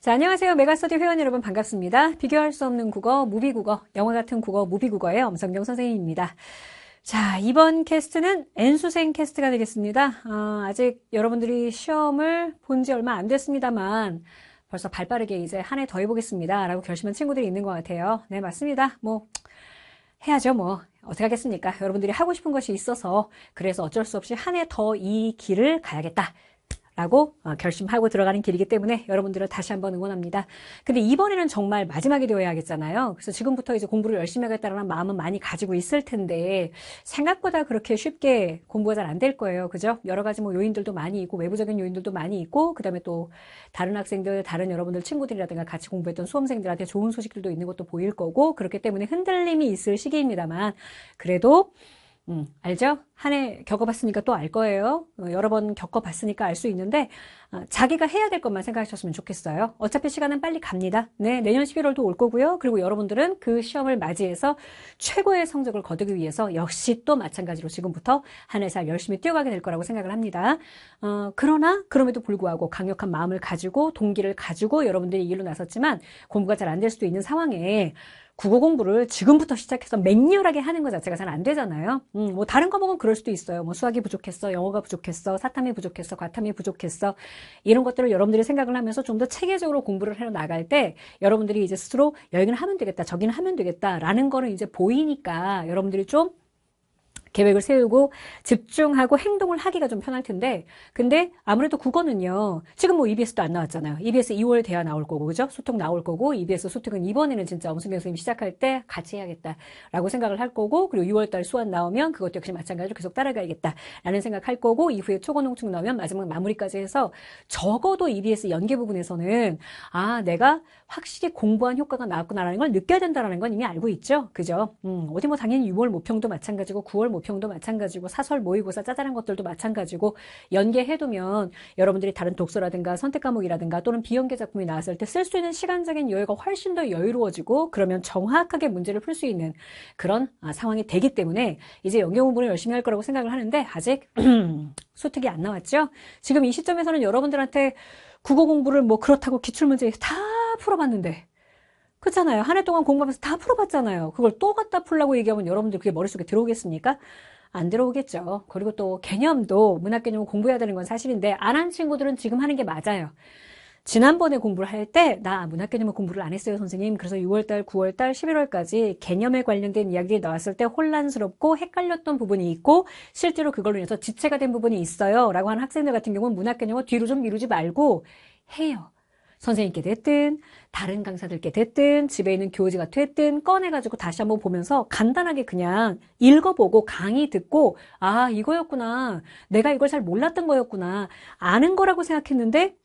자, 안녕하세요. 메가스터디 회원 여러분 반갑습니다. 비교할 수 없는 국어, 무비국어, 영어 같은 국어, 무비국어의 엄성경 선생님입니다. 자, 이번 캐스트는 N수생 캐스트가 되겠습니다. 아, 직 여러분들이 시험을 본 지 얼마 안 됐습니다만 벌써 발 빠르게 이제 한 해 더 해보겠습니다. 라고 결심한 친구들이 있는 것 같아요. 네, 맞습니다. 뭐, 해야죠, 뭐. 어떻게 하겠습니까? 여러분들이 하고 싶은 것이 있어서 그래서 어쩔 수 없이 한 해 더 이 길을 가야겠다. 라고 어, 결심하고 들어가는 길이기 때문에 여러분들을 다시 한번 응원합니다. 근데 이번에는 정말 마지막이 되어야겠잖아요. 그래서 지금부터 이제 공부를 열심히 하겠다라는 마음은 많이 가지고 있을 텐데 생각보다 그렇게 쉽게 공부가 잘 안 될 거예요. 그죠? 여러 가지 뭐 요인들도 많이 있고 외부적인 요인들도 많이 있고 그다음에 또 다른 학생들, 다른 여러분들 친구들이라든가 같이 공부했던 수험생들한테 좋은 소식들도 있는 것도 보일 거고 그렇기 때문에 흔들림이 있을 시기입니다만 그래도 음, 알죠? 한해 겪어봤으니까 또 알 거예요. 어, 여러 번 겪어봤으니까 알 수 있는데 어, 자기가 해야 될 것만 생각하셨으면 좋겠어요. 어차피 시간은 빨리 갑니다. 네, 내년 11월도 올 거고요. 그리고 여러분들은 그 시험을 맞이해서 최고의 성적을 거두기 위해서 역시 또 마찬가지로 지금부터 한 해 살 열심히 뛰어가게 될 거라고 생각을 합니다. 어, 그러나 그럼에도 불구하고 강력한 마음을 가지고 동기를 가지고 여러분들이 일로 나섰지만 공부가 잘 안 될 수도 있는 상황에 국어 공부를 지금부터 시작해서 맹렬하게 하는 것 자체가 잘 안 되잖아요. 음, 뭐 다른 과목은 그럴 수도 있어요. 뭐 수학이 부족했어, 영어가 부족했어, 사탐이 부족했어, 과탐이 부족했어, 이런 것들을 여러분들이 생각을 하면서 좀 더 체계적으로 공부를 해 나갈 때 여러분들이 이제 스스로 여기는 하면 되겠다, 저기는 하면 되겠다라는 거는 이제 보이니까 여러분들이 좀 계획을 세우고 집중하고 행동을 하기가 좀 편할 텐데 근데 아무래도 국어는요 지금 뭐 EBS도 안 나왔잖아요 EBS 2월 대화 나올 거고 그죠 소통 나올 거고 EBS 소통은 이번에는 진짜 엄수명 선생님 시작할 때 같이 해야겠다라고 생각을 할 거고 그리고 6월 달 수완 나오면 그것도 역시 마찬가지로 계속 따라가야겠다라는 생각할 거고 이후에 초고농축 나오면 마지막 마무리까지 해서 적어도 EBS 연계 부분에서는 아 내가 확실히 공부한 효과가 나왔구나라는 걸 느껴야 된다라는 건 이미 알고 있죠 그죠 음, 어디 뭐 당연히 6월 모평도 마찬가지고 9월 모평 경도 마찬가지고 사설 모의고사 짜잘한 것들도 마찬가지고 연계해두면 여러분들이 다른 독서라든가 선택 과목이라든가 또는 비연계 작품이 나왔을 때 쓸 수 있는 시간적인 여유가 훨씬 더 여유로워지고 그러면 정확하게 문제를 풀 수 있는 그런 아, 상황이 되기 때문에 이제 연계 공부를 열심히 할 거라고 생각을 하는데 아직 소득이 안 나왔죠. 지금 이 시점에서는 여러분들한테 국어 공부를 뭐 그렇다고 기출문제 다 풀어봤는데 그렇잖아요. 한 해 동안 공부하면서 다 풀어봤잖아요. 그걸 또 갖다 풀라고 얘기하면 여러분들 그게 머릿속에 들어오겠습니까? 안 들어오겠죠. 그리고 또 개념도 문학 개념을 공부해야 되는 건 사실인데 안 한 친구들은 지금 하는 게 맞아요. 지난번에 공부를 할 때 나 문학 개념을 공부를 안 했어요 선생님 그래서 6월달 9월달 11월까지 개념에 관련된 이야기들 나왔을 때 혼란스럽고 헷갈렸던 부분이 있고 실제로 그걸로 인해서 지체가 된 부분이 있어요 라고 하는 학생들 같은 경우는 문학 개념을 뒤로 좀 미루지 말고 해요 선생님께 됐든 다른 강사들께 됐든 집에 있는 교재가 됐든 꺼내가지고 다시 한번 보면서 간단하게 그냥 읽어보고 강의 듣고 아 이거였구나 내가 이걸 잘 몰랐던 거였구나 아는 거라고 생각했는데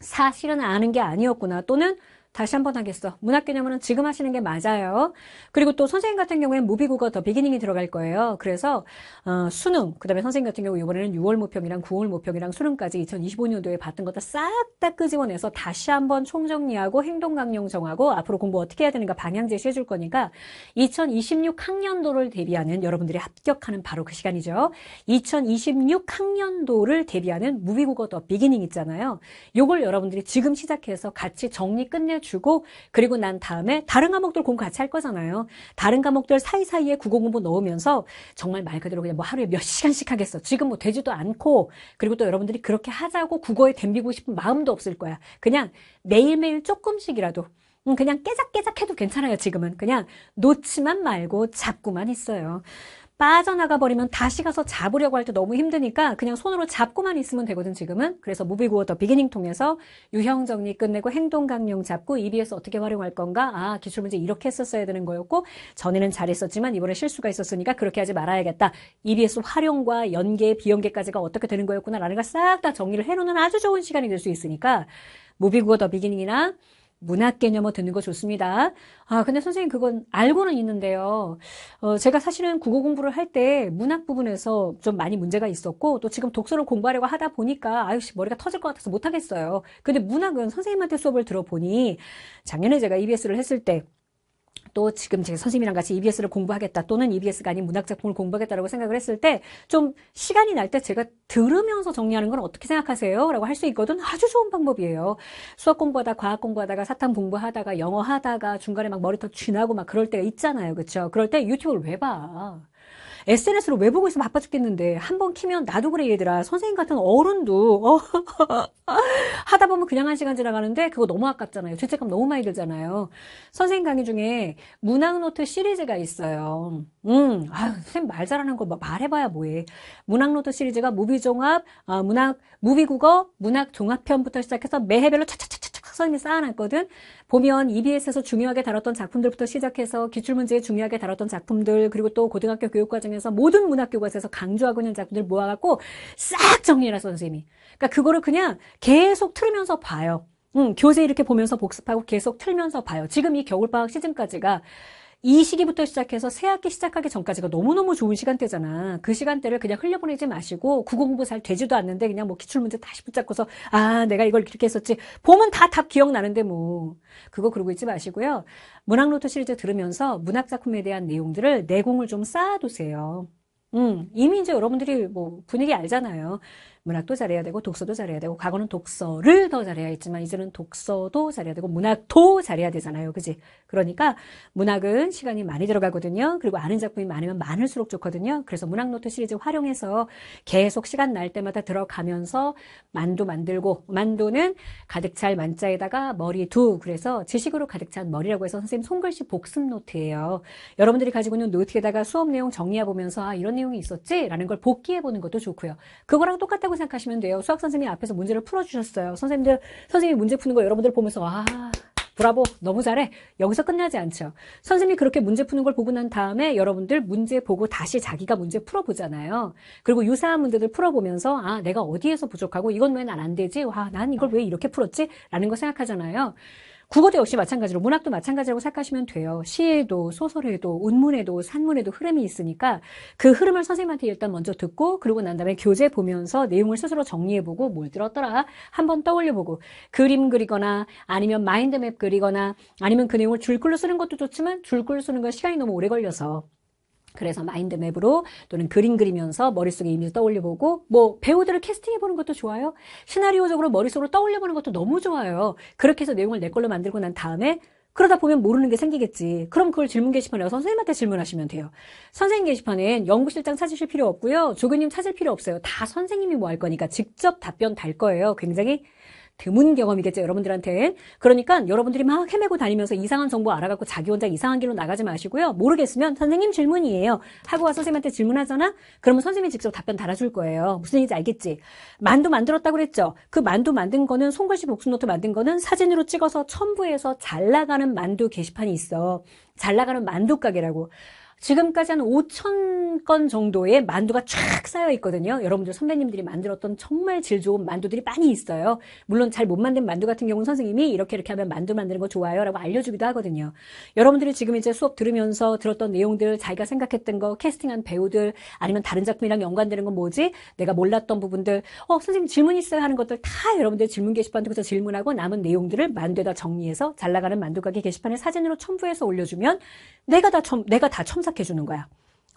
사실은 아는 게 아니었구나 또는 다시 한번 하겠어. 문학 개념은 지금 하시는 게 맞아요. 그리고 또 선생님 같은 경우에무비국어더 비기닝이 들어갈 거예요. 그래서 어, 수능, 그 다음에 선생님 같은 경우 이번에는 6월 모평이랑 9월 모평이랑 수능까지 2025년도에 봤던 것들 싹다 끄집어내서 다시 한번 총정리하고 행동 강령 정하고 앞으로 공부 어떻게 해야 되는가 방향 제시해 줄 거니까 2026 학년도를 대비하는 여러분들이 합격하는 바로 그 시간이죠. 2026 학년도를 대비하는 무비국어 더 비기닝 있잖아요. 요걸 여러분들이 지금 시작해서 같이 정리 끝내 해주고 그리고 난 다음에 다른 과목들 공부 같이 할 거잖아요. 다른 과목들 사이사이에 국어공부 넣으면서 정말 말 그대로 그냥 뭐 하루에 몇 시간씩 하겠어. 지금 뭐 되지도 않고 그리고 또 여러분들이 그렇게 하자고 국어에 덤비고 싶은 마음도 없을 거야. 그냥 매일매일 조금씩이라도 음, 그냥 깨작깨작 해도 괜찮아요, 지금은. 그냥 놓지만 말고 잡고만 있어요. 빠져나가 버리면 다시 가서 잡으려고 할 때 너무 힘드니까 그냥 손으로 잡고만 있으면 되거든 지금은 그래서 무비구워더 비기닝 통해서 유형 정리 끝내고 행동 강령 잡고 EBS 어떻게 활용할 건가 아 기출 문제 이렇게 했었어야 되는 거였고 전에는 잘했었지만 이번에 실수가 있었으니까 그렇게 하지 말아야겠다 EBS 활용과 연계 비연계까지가 어떻게 되는 거였구나라는 걸 싹 다 정리를 해놓는 아주 좋은 시간이 될 수 있으니까 무비구워더 비기닝이나 문학 개념어 듣는 거 좋습니다. 아, 근데 선생님 그건 알고는 있는데요. 어, 제가 사실은 국어 공부를 할 때 문학 부분에서 좀 많이 문제가 있었고 또 지금 독서를 공부하려고 하다 보니까 아유씨 머리가 터질 것 같아서 못 하겠어요. 근데 문학은 선생님한테 수업을 들어보니 작년에 제가 EBS를 했을 때또 지금 제 선생님이랑 같이 EBS를 공부하겠다 또는 EBS가 아닌 문학작품을 공부하겠다라고 생각을 했을 때 좀 시간이 날 때 제가 들으면서 정리하는 건 어떻게 생각하세요? 라고 할 수 있거든 아주 좋은 방법이에요. 수학 공부하다 과학 공부하다가 사탐 공부하다가 영어 하다가 중간에 막 머리털 쥐나고 막 그럴 때가 있잖아요. 그렇죠? 그럴 때 유튜브를 왜 봐? SNS로 왜 보고 있으면 바빠 죽겠는데 한 번 키면 나도 그래 얘들아 선생님 같은 어른도 어, 하다 보면 그냥 한 시간 지나가는데 그거 너무 아깝잖아요. 죄책감 너무 많이 들잖아요. 선생님 강의 중에 문학노트 시리즈가 있어요. 음, 아유, 선생님 말 잘하는 거 뭐 말해봐야 뭐해. 문학노트 시리즈가 무비종합, 어, 문학, 무비국어, 문학 종합편부터 시작해서 매해별로 차차차차 서서히 쌓아놨거든. 보면 EBS에서 중요하게 다뤘던 작품들부터 시작해서 기출문제에 중요하게 다뤘던 작품들 그리고 또 고등학교 교육과정에서 모든 문학교과에서 강조하고 있는 작품들 모아갖고 싹 정리해놨어 선생님이. 그러니까 그거를 그냥 계속 틀으면서 봐요. 응, 교재 이렇게 보면서 복습하고 계속 틀면서 봐요. 지금 이 겨울방학 시즌까지가 이 시기부터 시작해서 새학기 시작하기 전까지가 너무너무 좋은 시간대잖아. 그 시간대를 그냥 흘려보내지 마시고 국공부 잘 되지도 않는데 그냥 뭐 기출문제 다시 붙잡고서 아 내가 이걸 이렇게 했었지. 봄은 다답 기억나는데 뭐. 그거 그러고 있지 마시고요. 문학노트 시리즈 들으면서 문학작품에 대한 내용들을 내공을 좀 쌓아두세요. 음, 이미 이제 여러분들이 뭐 분위기 알잖아요. 문학도 잘해야 되고 독서도 잘해야 되고 과거는 독서를 더 잘해야 했지만 이제는 독서도 잘해야 되고 문학도 잘해야 되잖아요. 그지? 그러니까 문학은 시간이 많이 들어가거든요. 그리고 아는 작품이 많으면 많을수록 좋거든요. 그래서 문학 노트 시리즈 활용해서 계속 시간 날 때마다 들어가면서 만두 만들고 만두는 가득 찰 만자에다가 머리 두 그래서 지식으로 가득 찬 머리라고 해서 선생님 손글씨 복습 노트예요. 여러분들이 가지고 있는 노트에다가 수업 내용 정리해 보면서 아, 이런 내용이 있었지라는 걸 복기해 보는 것도 좋고요. 그거랑 똑같다고 수학고 생각하시면 돼요. 수학 선생님이 앞에서 문제를 풀어주셨어요. 선생님들, 선생님이 문제 푸는 거 여러분들 보면서, 와. 아, 브라보, 너무 잘해. 여기서 끝나지 않죠. 선생님이 그렇게 문제 푸는 걸 보고 난 다음에 여러분들 문제 보고 다시 자기가 문제 풀어보잖아요. 그리고 유사한 문제들 풀어보면서, 아, 내가 어디에서 부족하고, 이건 왜 난 안 되지? 와, 난 이걸 왜 이렇게 풀었지? 라는 거 생각하잖아요. 국어도 역시 마찬가지로 문학도 마찬가지라고 생각하시면 돼요. 시에도 소설에도 운문에도 산문에도 흐름이 있으니까 그 흐름을 선생님한테 일단 먼저 듣고 그러고난 다음에 교재 보면서 내용을 스스로 정리해보고 뭘 들었더라 한번 떠올려보고 그림 그리거나 아니면 마인드맵 그리거나 아니면 그 내용을 줄글로 쓰는 것도 좋지만 줄글로 쓰는 건 시간이 너무 오래 걸려서 그래서 마인드맵으로 또는 그림 그리면서 머릿속에 이미지 떠올려보고 뭐 배우들을 캐스팅해보는 것도 좋아요. 시나리오적으로 머릿속으로 떠올려보는 것도 너무 좋아요. 그렇게 해서 내용을 내 걸로 만들고 난 다음에 그러다 보면 모르는 게 생기겠지. 그럼 그걸 질문 게시판에 와서 선생님한테 질문하시면 돼요. 선생님 게시판엔 연구실장 찾으실 필요 없고요. 조교님 찾을 필요 없어요. 다 선생님이 뭐 할 거니까 직접 답변 달 거예요. 굉장히 드문 경험이겠죠. 여러분들한테. 그러니까 여러분들이 막 헤매고 다니면서 이상한 정보 알아갖고 자기 혼자 이상한 길로 나가지 마시고요. 모르겠으면 선생님 질문이에요. 하고 와서 선생님한테 질문하잖아? 그러면 선생님이 직접 답변 달아줄 거예요. 무슨 얘기인지 알겠지? 만두 만들었다고 그랬죠? 그 만두 만든 거는 송글씨 복수노트 만든 거는 사진으로 찍어서 첨부해서 잘 나가는 만두 게시판이 있어. 잘 나가는 만두 가게라고. 지금까지 한 5천 건 정도의 만두가 쫙 쌓여 있거든요. 여러분들 선배님들이 만들었던 정말 질 좋은 만두들이 많이 있어요. 물론 잘 못 만든 만두 같은 경우는 선생님이 이렇게 이렇게 하면 만두 만드는 거 좋아요 라고 알려주기도 하거든요. 여러분들이 지금 이제 수업 들으면서 들었던 내용들 자기가 생각했던 거 캐스팅한 배우들 아니면 다른 작품이랑 연관되는 건 뭐지? 내가 몰랐던 부분들 어 선생님 질문 있어요 하는 것들 다 여러분들 질문 게시판 통해서 질문하고 남은 내용들을 만두에다 정리해서 잘 나가는 만두 가게 게시판에 사진으로 첨부해서 올려주면 내가 다 첨, 내가 다 첨삭 해석해 주는 거야.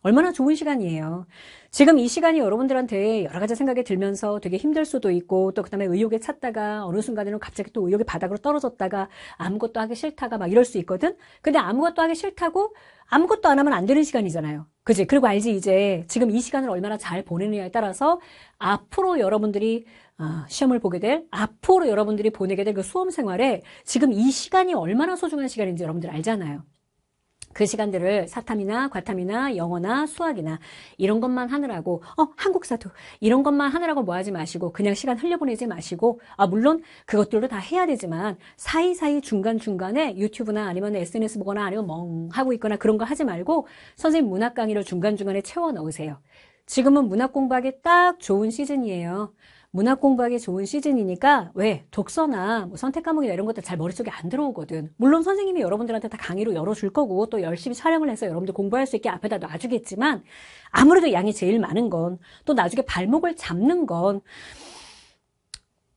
얼마나 좋은 시간이에요. 지금 이 시간이 여러분들한테 여러 가지 생각이 들면서 되게 힘들 수도 있고 또 그다음에 의욕에 찼다가 어느 순간에는 갑자기 또 의욕이 바닥으로 떨어졌다가 아무것도 하기 싫다가 막 이럴 수 있거든. 근데 아무것도 하기 싫다고 아무것도 안 하면 안 되는 시간이잖아요. 그지? 그리고 알지 이제 지금 이 시간을 얼마나 잘 보내느냐에 따라서 앞으로 여러분들이 어, 시험을 보게 될 앞으로 여러분들이 보내게 될 그 수험 생활에 지금 이 시간이 얼마나 소중한 시간인지 여러분들 알잖아요. 그 시간들을 사탐이나 과탐이나 영어나 수학이나 이런 것만 하느라고 어 한국사도 이런 것만 하느라고 뭐 하지 마시고 그냥 시간 흘려보내지 마시고 아 물론 그것들도 다 해야 되지만 사이사이 중간중간에 유튜브나 아니면 SNS 보거나 아니면 멍 하고 있거나 그런 거 하지 말고 선생님 문학 강의를 중간중간에 채워 넣으세요. 지금은 문학 공부하기 딱 좋은 시즌이에요. 문학 공부하기 좋은 시즌이니까 왜 독서나 뭐 선택 과목이나 이런 것들 잘 머릿속에 안 들어오거든. 물론 선생님이 여러분들한테 다 강의로 열어줄 거고 또 열심히 촬영을 해서 여러분들 공부할 수 있게 앞에다 놔주겠지만 아무래도 양이 제일 많은 건 또 나중에 발목을 잡는 건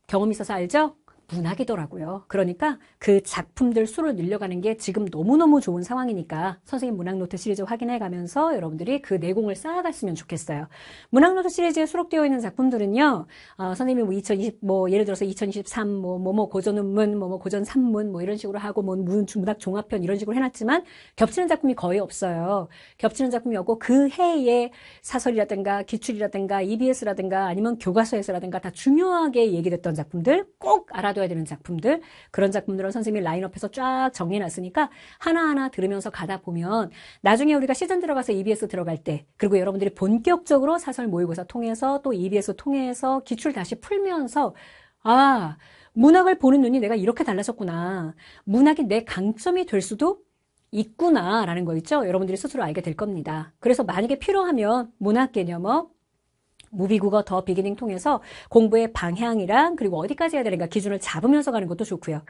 경험 있어서 알죠? 문학이더라고요. 그러니까 그 작품들 수를 늘려가는 게 지금 너무너무 좋은 상황이니까 선생님 문학노트 시리즈 확인해 가면서 여러분들이 그 내공을 쌓아갔으면 좋겠어요. 문학노트 시리즈에 수록되어 있는 작품들은요, 어, 선생님이 뭐 2020, 뭐 예를 들어서 2023, 뭐, 뭐, 뭐 고전 운문, 뭐, 뭐 고전 산문, 뭐 이런 식으로 하고, 뭐 문, 문학 종합편 이런 식으로 해놨지만 겹치는 작품이 거의 없어요. 겹치는 작품이 없고 그 해에 사설이라든가 기출이라든가 EBS라든가 아니면 교과서에서라든가 다 중요하게 얘기됐던 작품들 꼭 알아 받아야 되는 작품들 그런 작품들은 선생님이 라인업해서 쫙 정리해놨으니까 하나하나 들으면서 가다 보면 나중에 우리가 시즌 들어가서 EBS 들어갈 때 그리고 여러분들이 본격적으로 사설 모의고사 통해서 또 EBS 통해서 기출 다시 풀면서 아 문학을 보는 눈이 내가 이렇게 달라졌구나 문학이 내 강점이 될 수도 있구나라는 거 있죠 여러분들이 스스로 알게 될 겁니다 그래서 만약에 필요하면 문학 개념업 무비국어 더 비기닝 통해서 공부의 방향이랑 그리고 어디까지 해야 되는가 기준을 잡으면서 가는 것도 좋고요.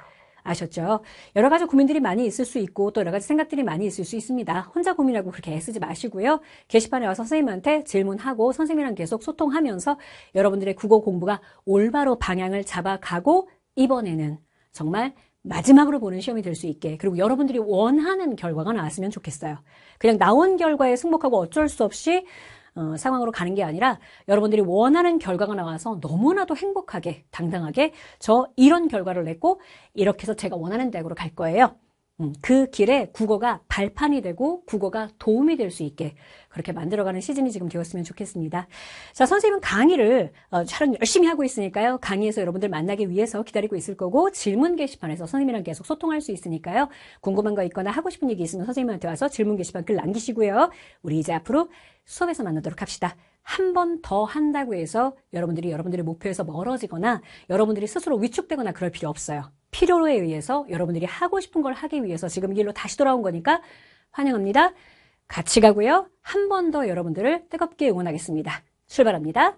아셨죠? 여러 가지 고민들이 많이 있을 수 있고 또 여러 가지 생각들이 많이 있을 수 있습니다. 혼자 고민하고 그렇게 애쓰지 마시고요. 게시판에 와서 선생님한테 질문하고 선생님이랑 계속 소통하면서 여러분들의 국어 공부가 올바로 방향을 잡아가고 이번에는 정말 마지막으로 보는 시험이 될 수 있게 그리고 여러분들이 원하는 결과가 나왔으면 좋겠어요. 그냥 나온 결과에 승복하고 어쩔 수 없이 어, 상황으로 가는 게 아니라 여러분들이 원하는 결과가 나와서 너무나도 행복하게 당당하게 저 이런 결과를 냈고 이렇게 해서 제가 원하는 대학으로 갈 거예요. 음, 그 길에 국어가 발판이 되고 국어가 도움이 될 수 있게 그렇게 만들어가는 시즌이 지금 되었으면 좋겠습니다. 자, 선생님은 강의를 어, 촬영 열심히 하고 있으니까요. 강의에서 여러분들 만나기 위해서 기다리고 있을 거고 질문 게시판에서 선생님이랑 계속 소통할 수 있으니까요. 궁금한 거 있거나 하고 싶은 얘기 있으면 선생님한테 와서 질문 게시판 글 남기시고요. 우리 이제 앞으로 수업에서 만나도록 합시다. 한 번 더 한다고 해서 여러분들이 여러분들의 목표에서 멀어지거나 여러분들이 스스로 위축되거나 그럴 필요 없어요. 필요로에 의해서 여러분들이 하고 싶은 걸 하기 위해서 지금 길로 다시 돌아온 거니까 환영합니다. 같이 가고요. 한 번 더 여러분들을 뜨겁게 응원하겠습니다. 출발합니다.